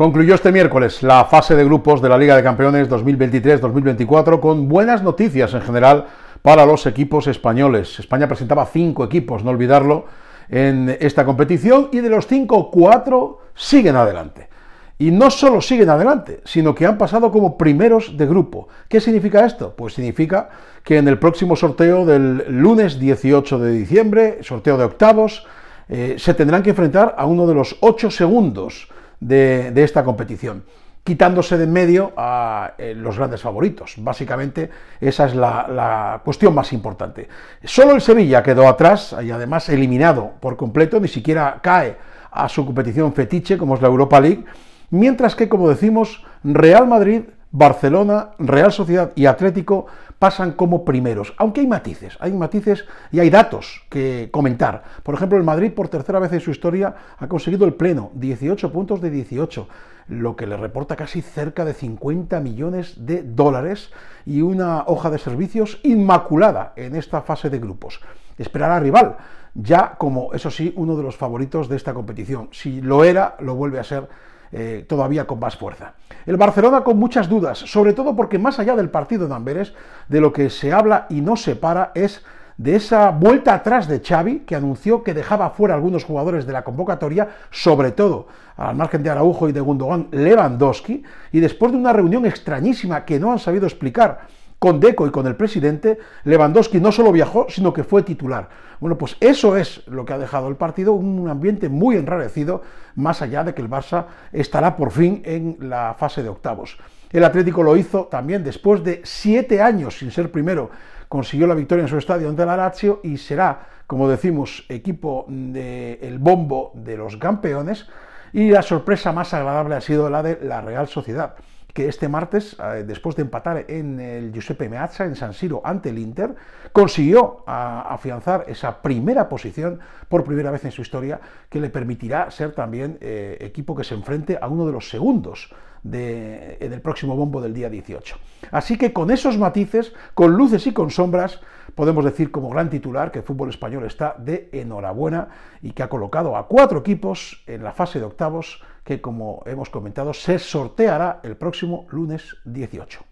Concluyó este miércoles la fase de grupos de la Liga de Campeones 2023-2024 con buenas noticias en general para los equipos españoles. España presentaba cinco equipos, no olvidarlo, en esta competición y de los cinco, cuatro siguen adelante. Y no solo siguen adelante, sino que han pasado como primeros de grupo. ¿Qué significa esto? Pues significa que en el próximo sorteo del lunes 18 de diciembre, sorteo de octavos, eh, se tendrán que enfrentar a uno de los ocho segundos de, esta competición quitándose de en medio a eh, los grandes favoritos. Básicamente esa es la, la, cuestión más importante. Solo el Sevilla quedó atrás y además eliminado por completo, ni siquiera cae a su competición fetiche como es la Europa League, mientras que, como decimos, Real Madrid Barcelona, Real Sociedad y Atlético pasan como primeros, aunque hay matices, hay matices y hay datos que comentar. Por ejemplo, el Madrid por tercera vez en su historia ha conseguido el pleno, 18 puntos de 18, lo que le reporta casi cerca de 50 millones de dólares y una hoja de servicios inmaculada en esta fase de grupos. Esperará rival, ya como, eso sí, uno de los favoritos de esta competición. Si lo era, lo vuelve a ser eh, todavía con más fuerza. El Barcelona con muchas dudas, sobre todo porque más allá del partido de Amberes, de lo que se habla y no se para es de esa vuelta atrás de Xavi, que anunció que dejaba fuera algunos jugadores de la convocatoria, sobre todo al margen de Araujo y de Gundogan, Lewandowski, y después de una reunión extrañísima que no han sabido explicar con Deco y con el presidente, Lewandowski no solo viajó, sino que fue titular. Bueno, pues eso es lo que ha dejado el partido, un ambiente muy enrarecido, más allá de que el Barça estará por fin en la fase de octavos. El Atlético lo hizo también después de siete años sin ser primero. Consiguió la victoria en su estadio ante la Lazio y será, como decimos, equipo del bombo de los campeones. Y la sorpresa más agradable ha sido la de la Real Sociedad que este martes, eh, después de empatar en el Giuseppe Meazza, en San Siro, ante el Inter, consiguió afianzar esa primera posición por primera vez en su historia, que le permitirá ser también eh, equipo que se enfrente a uno de los segundos en eh, el próximo bombo del día 18. Así que con esos matices, con luces y con sombras, podemos decir como gran titular que el fútbol español está de enhorabuena y que ha colocado a cuatro equipos en la fase de octavos que, como hemos comentado, se sorteará el próximo lunes 18.